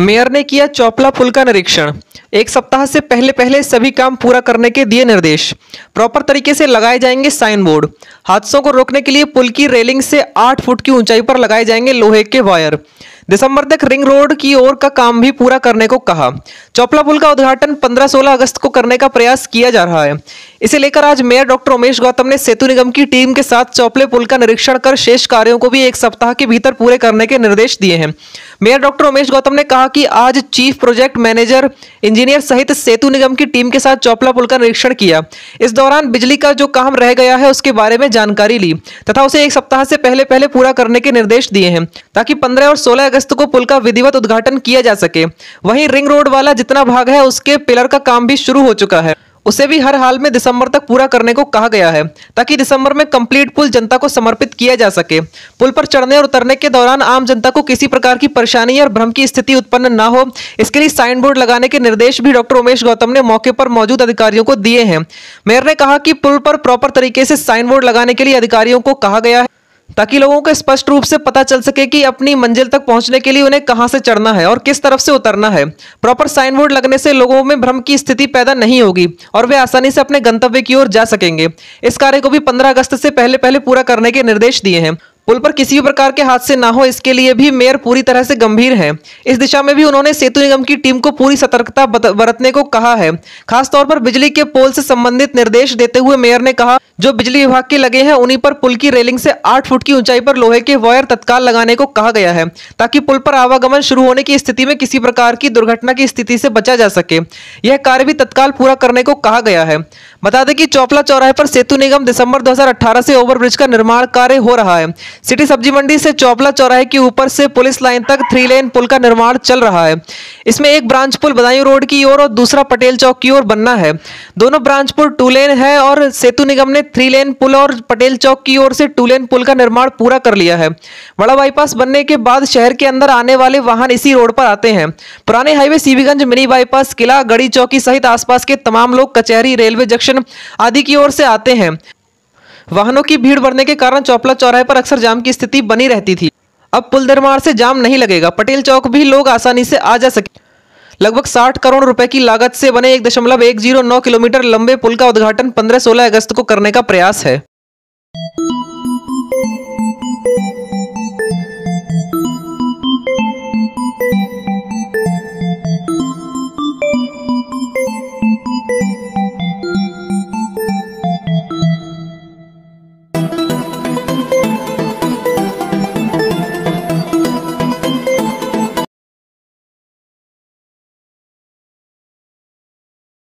mayor ने किया चौपला पुल का निरीक्षण एक सप्ताह से पहले पहले सभी काम पूरा करने के दिए निर्देश प्रॉपर तरीके से लगाए जाएंगे साइन बोर्ड हादसों को रोकने के लिए पुल की रेलिंग से आठ फुट की ऊंचाई पर लगाए जाएंगे लोहे के वायर दिसंबर तक रिंग रोड की ओर का काम भी पूरा करने को कहा चौपला पुल का उद्घाटन 15-16 अगस्त को करने का प्रयास किया जा रहा है इसे लेकर आज मेयर डॉक्टर उमेश गौतम ने सेतु निगम की टीम के साथ चौपले पुल का निरीक्षण कर शेष कार्यों को भी एक सप्ताह के भीतर पूरे करने के निर्देश दिए हैं मेयर डॉक्टर उमेश गौतम ने कहा कि आज चीफ प्रोजेक्ट मैनेजर इंजीनियर सहित सेतु निगम की टीम के साथ चौपला पुल का निरीक्षण किया इस दौरान बिजली का जो काम रह गया है उसके बारे में जानकारी ली तथा उसे एक सप्ताह से पहले पहले पूरा करने के निर्देश दिए हैं ताकि पंद्रह और सोलह अगस्त को पुल का विधिवत उद्घाटन किया जा सके वहीं रिंग रोड वाला जितना भाग है उसके पिलर का काम भी शुरू हो चुका है उसे भी हर हाल में दिसंबर तक पूरा करने को कहा गया है ताकि दिसंबर में कंप्लीट पुल जनता को समर्पित किया जा सके पुल पर चढ़ने और उतरने के दौरान आम जनता को किसी प्रकार की परेशानी और भ्रम की स्थिति उत्पन्न न हो इसके लिए साइन बोर्ड लगाने के निर्देश भी डॉक्टर उमेश गौतम ने मौके पर मौजूद अधिकारियों को दिए हैं मेयर ने कहा कि पुल पर प्रॉपर तरीके से साइन बोर्ड लगाने के लिए अधिकारियों को कहा गया है ताकि लोगों को स्पष्ट रूप से पता चल सके कि अपनी मंजिल तक पहुंचने के लिए उन्हें कहां से चढ़ना है और किस तरफ से उतरना है प्रॉपर साइन बोर्ड लगने से लोगों में भ्रम की स्थिति पैदा नहीं होगी और वे आसानी से अपने गंतव्य की ओर जा सकेंगे इस कार्य को भी पंद्रह अगस्त से पहले पहले पूरा करने के निर्देश दिए हैं पुल पर किसी भी प्रकार के हादसे ना हो इसके लिए भी मेयर पूरी तरह से गंभीर है इस दिशा में भी उन्होंने सेतु निगम की टीम को पूरी सतर्कता बरतने को कहा है खासतौर पर बिजली के पोल से संबंधित निर्देश देते हुए मेयर ने कहा जो बिजली विभाग के लगे हैं उन्हीं पर पुल की रेलिंग से आठ फुट की ऊंचाई पर लोहे के वायर तत्काल लगाने को कहा गया है ताकि पुल पर आवागमन शुरू होने की स्थिति में किसी प्रकार की दुर्घटना की स्थिति से बचा जा सके यह कार्य भी तत्काल पूरा करने को कहा गया है बता दें कि चौपला चौराहे पर सेतु निगम दिसंबर 2018 से ओवरब्रिज का निर्माण कार्य हो रहा है सिटी सब्जी मंडी से चौपला चौराहे के ऊपर से पुलिस लाइन तक थ्री लेन पुल का निर्माण चल रहा है इसमें एक ब्रांच पुल बदायूं रोड की ओर और, और दूसरा पटेल चौक की ओर बनना है दोनों ब्रांच पुल टू लेन है और सेतु निगम ने थ्री लेन पुल और पटेल चौक की ओर से टू लेन पुल का निर्माण पूरा कर लिया है बड़ा बाईपास बनने के बाद शहर के अंदर आने वाले वाहन इसी रोड पर आते हैं पुराने हाईवे सीबीगंज मिनी बाईपास किला गढ़ी चौकी सहित आसपास के तमाम लोग कचहरी रेलवे जंक्शन आदि की ओर से आते हैं वाहनों की भीड़ बढ़ने के कारण चौपला चौराहे पर अक्सर जाम की स्थिति बनी रहती थी अब पुल निर्माण से जाम नहीं लगेगा पटेल चौक भी लोग आसानी से आ जा सके लगभग 60 करोड़ रुपए की लागत से बने एक दशमलव एक जीरो नौ किलोमीटर लंबे पुल का उद्घाटन 15-16 अगस्त को करने का प्रयास है